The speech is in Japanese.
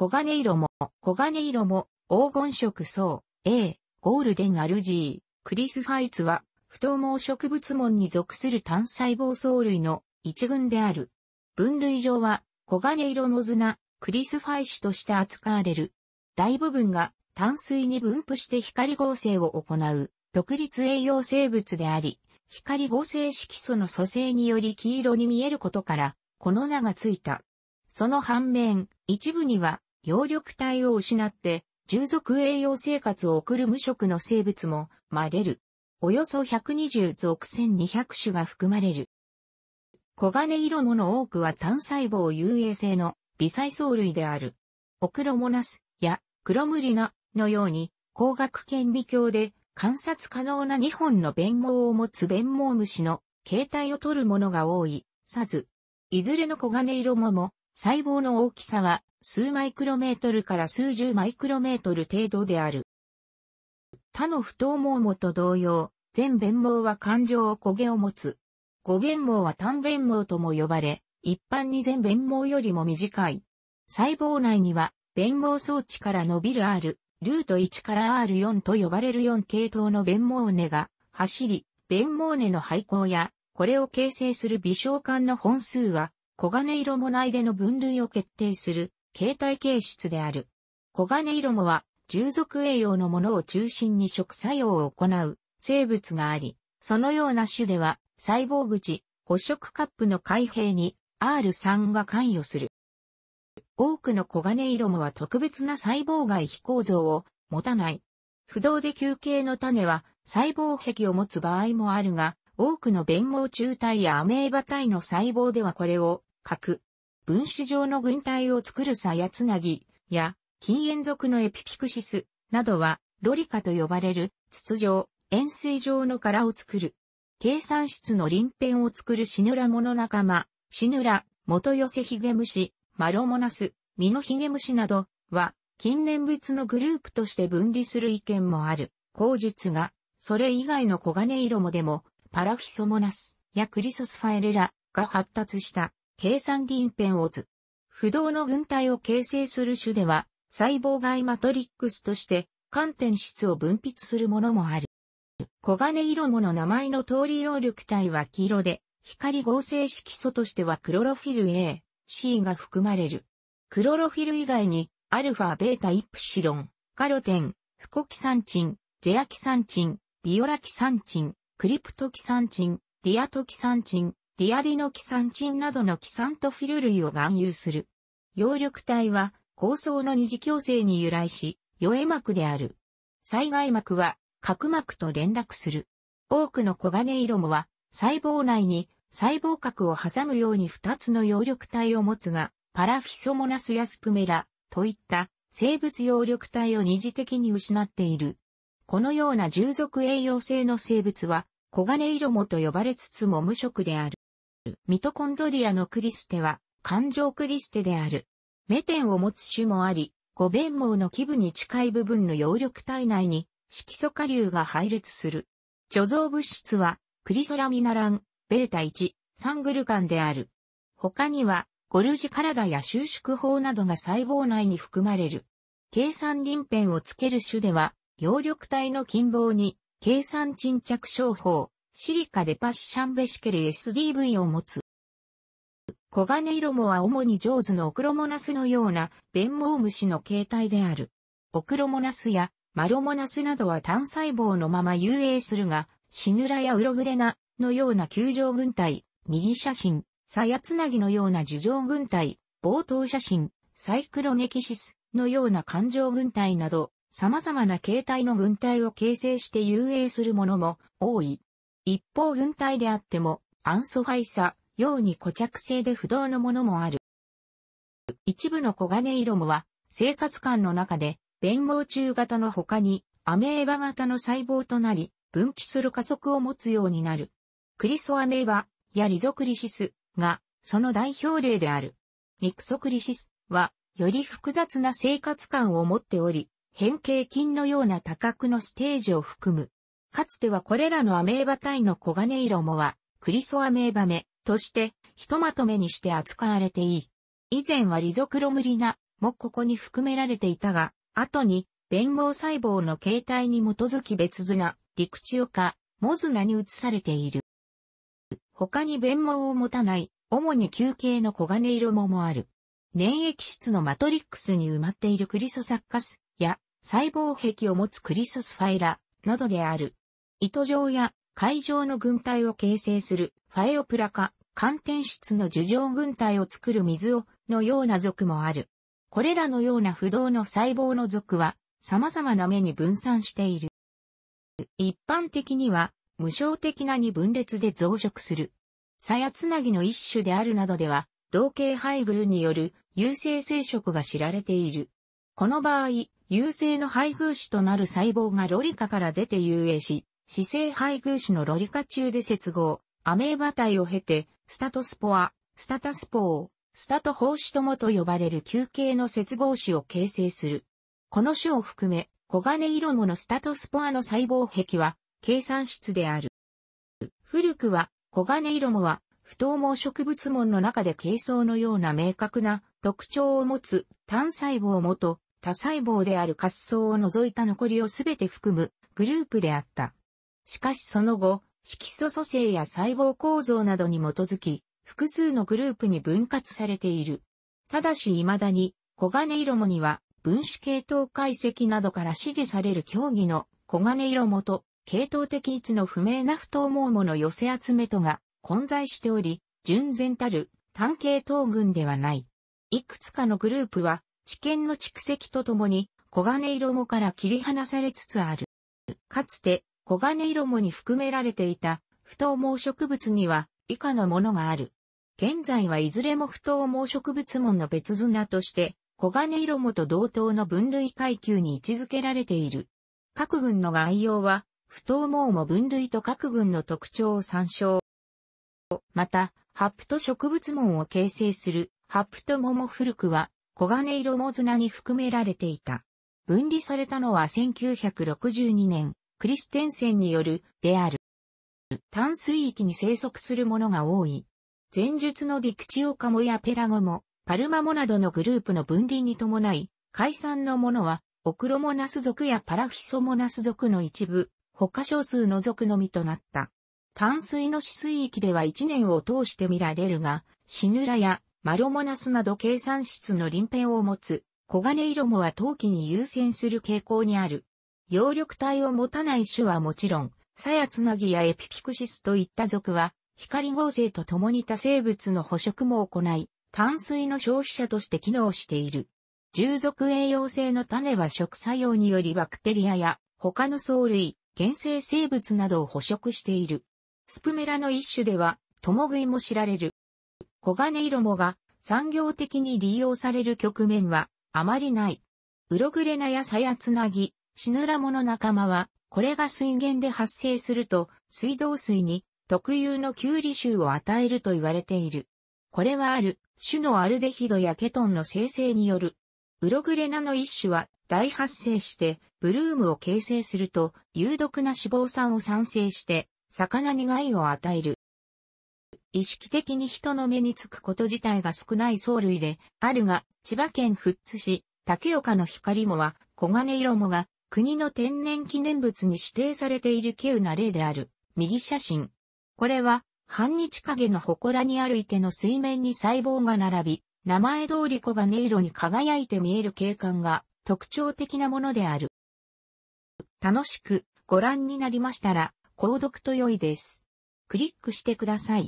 黄金色も、黄金色も、黄金色層、A、ゴールデンアルジー、クリスファイツは、不等毛植物門に属する単細胞藻類の一群である。分類上は、黄金色の綱、クリスファイシとして扱われる。大部分が淡水に分布して光合成を行う、独立栄養生物であり、光合成色素の組成により黄色に見えることから、この名がついた。その反面、一部には葉緑体を失って、従属栄養生活を送る無色の生物も、まれる。およそ120属1200種が含まれる。黄金色もの多くは単細胞有栄性の微細藻類である。オクロモナスやクロムリナのように光学顕微鏡で観察可能な2本の弁毛を持つ弁毛虫の形態を取るものが多い、さず。いずれの黄金色もも細胞の大きさは数マイクロメートルから数十マイクロメートル程度である。他の不等網もと同様、全弁網は感情を焦げを持つ。五弁網は単弁網とも呼ばれ、一般に全弁網よりも短い。細胞内には、弁網装置から伸びる R、ルート1から R4 と呼ばれる4系統の弁網根が走り、弁網根の廃光や、これを形成する微小管の本数は黄金色も内での分類を決定する形態形質である。黄金色もは、従属栄養のものを中心に食作用を行う生物があり、そのような種では、細胞口、捕食カップの開閉に R3 が関与する。多くの黄金色もは特別な細胞外非構造を持たない。不動で休憩の種は細胞壁を持つ場合もあるが、多くの弁毛中体やアメーバ体の細胞ではこれを核、分子状の軍隊を作るさやつなぎや、禁煙属のエピピクシスなどは、ロリカと呼ばれる筒状、円錐状の殻を作る。計算室の鱗片を作るシヌラモの仲間、シヌラ、元寄せヒゲムシ、マロモナス、ミノヒゲムシなどは、近年物のグループとして分離する意見もある。口述が、それ以外の黄金色もでも、パラフィソモナスやクリソスファエレラが発達した計算銀ペンオズ。不動の群体を形成する種では、細胞外マトリックスとして、観点質を分泌するものもある。黄金色もの名前の通り葉緑体は黄色で、光合成色素としてはクロロフィル A、C が含まれる。クロロフィル以外に、アルファ、ベータ、イプシロン、カロテン、フコキサンチン、ゼアキサンチン、ビオラキサンチン、クリプトキサンチン、ディアトキサンチン、ディアディノキサンチンなどのキサントフィル類を含有する。葉緑体は、構想の二次共生に由来し、与え膜である。災害膜は、角膜と連絡する。多くの黄金色もは、細胞内に細胞核を挟むように二つの葉緑体を持つが、パラフィソモナスやスプメラといった生物葉緑体を二次的に失っている。このような従属栄養性の生物は、黄金色もと呼ばれつつも無色である。ミトコンドリアのクリステは感情クリステである。メテンを持つ種もあり、五弁網の基部に近い部分の葉緑体内に色素下流が配列する。貯蔵物質はクリソラミナラン、ベータ1、サングルカンである。他にはゴルジカラダや収縮法などが細胞内に含まれる。計算輪片をつける種では、葉緑体の近傍に、計算沈着症法、シリカでパッシャンベシケル SDV を持つ。黄金色もは主に上手のオクロモナスのような弁毛虫の形態である。オクロモナスやマロモナスなどは単細胞のまま遊泳するが、シヌラやウログレナのような球状軍隊、右写真、サヤツナギのような樹状軍隊、冒頭写真、サイクロネキシスのような環状軍隊など、様々な形態の軍隊を形成して遊泳するものも多い。一方軍隊であっても、アンソファイサ、うに固着性で不動のものもある。一部の黄金色もは、生活感の中で、弁合中型の他に、アメーバ型の細胞となり、分岐する加速を持つようになる。クリソアメーバやリゾクリシスが、その代表例である。ミクソクリシスは、より複雑な生活感を持っており、変形菌のような多角のステージを含む。かつてはこれらのアメーバ体の黄金色もは、クリソアメーバ目として、ひとまとめにして扱われていい。以前はリゾクロムリナもここに含められていたが、後に、弁毛細胞の形態に基づき別図が、陸中化、モズナに移されている。他に弁毛を持たない、主に球形の黄金色ももある。粘液質のマトリックスに埋まっているクリソサッカスや細胞壁を持つクリソスファイラなどである。糸状や海上の軍隊を形成するファエオプラカ、寒天質の樹状軍隊を作る水をのような属もある。これらのような不動の細胞の属は様々な目に分散している。一般的には無償的なに分裂で増殖する。サヤツナギの一種であるなどでは、同系グルによる有性生殖が知られている。この場合、有性の配偶子となる細胞がロリカから出て遊泳し、死生配偶子のロリカ中で接合、アメーバ体を経て、スタトスポア、スタタスポー、スタト胞子ともと呼ばれる球形の接合子を形成する。この種を含め、黄金色モのスタトスポアの細胞壁は、計算室である。古くは、黄金色モは、不等毛植物門の中で形相のような明確な特徴を持つ単細胞もと、多細胞である滑走を除いた残りをすべて含むグループであった。しかしその後、色素組成や細胞構造などに基づき、複数のグループに分割されている。ただし未だに、黄金色もには、分子系統解析などから支持される競技の黄金色もと、系統的位置の不明な不透網もの寄せ集めとが混在しており、純然たる単系統群ではない。いくつかのグループは、知見の蓄積とともに、黄金色もから切り離されつつある。かつて、黄金色もに含められていた不等毛植物には以下のものがある。現在はいずれも不等毛植物門の別綱として黄金色もと同等の分類階級に位置づけられている。各群の概要は不等毛も分類と各群の特徴を参照。また、ハプト植物門を形成するハプト桃古くは黄金色も綱に含められていた。分離されたのは1962年。クリステンセンによる、である。淡水域に生息するものが多い。前述のディクチオカモやペラゴモ、パルマモなどのグループの分離に伴い、解散のものは、オクロモナス属やパラフィソモナス属の一部、他少数の属のみとなった。淡水の死水域では一年を通して見られるが、シヌラやマロモナスなど計算室の臨辺を持つ、黄金色もは陶器に優先する傾向にある。葉緑体を持たない種はもちろん、サヤツナギやエピピクシスといった属は、光合成と共に多生物の捕食も行い、淡水の消費者として機能している。従属栄養性の種は食作用によりバクテリアや他の藻類、原生生物などを捕食している。スプメラの一種では、共食いも知られる。黄金色もが産業的に利用される局面はあまりない。ウログレナやサヤツナギ、シヌラモの仲間は、これが水源で発生すると、水道水に特有のキュウリ臭を与えると言われている。これはある、種のアルデヒドやケトンの生成による。ウログレナの一種は大発生して、ブルームを形成すると、有毒な脂肪酸を産生して、魚に害を与える。意識的に人の目につくこと自体が少ない藻類であるが、千葉県富津市、竹岡の光もは、黄金色もが、国の天然記念物に指定されている稀有な例である、右写真。これは、半日影の祠にある池の水面に細胞が並び、名前通り子が音色に輝いて見える景観が特徴的なものである。楽しくご覧になりましたら、購読と良いです。クリックしてください。